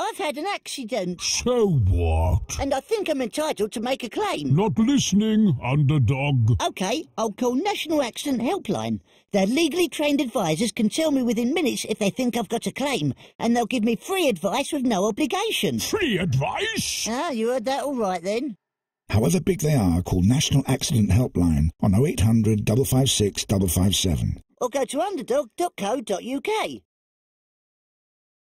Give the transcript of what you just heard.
I've had an accident. So what? And I think I'm entitled to make a claim. Not listening, underdog. Okay, I'll call National Accident Helpline. Their legally trained advisors can tell me within minutes if they think I've got a claim, and they'll give me free advice with no obligation. Free advice? Ah, you heard that all right then. However big they are, call National Accident Helpline on 0800 556 557. Or go to underdog.co.uk.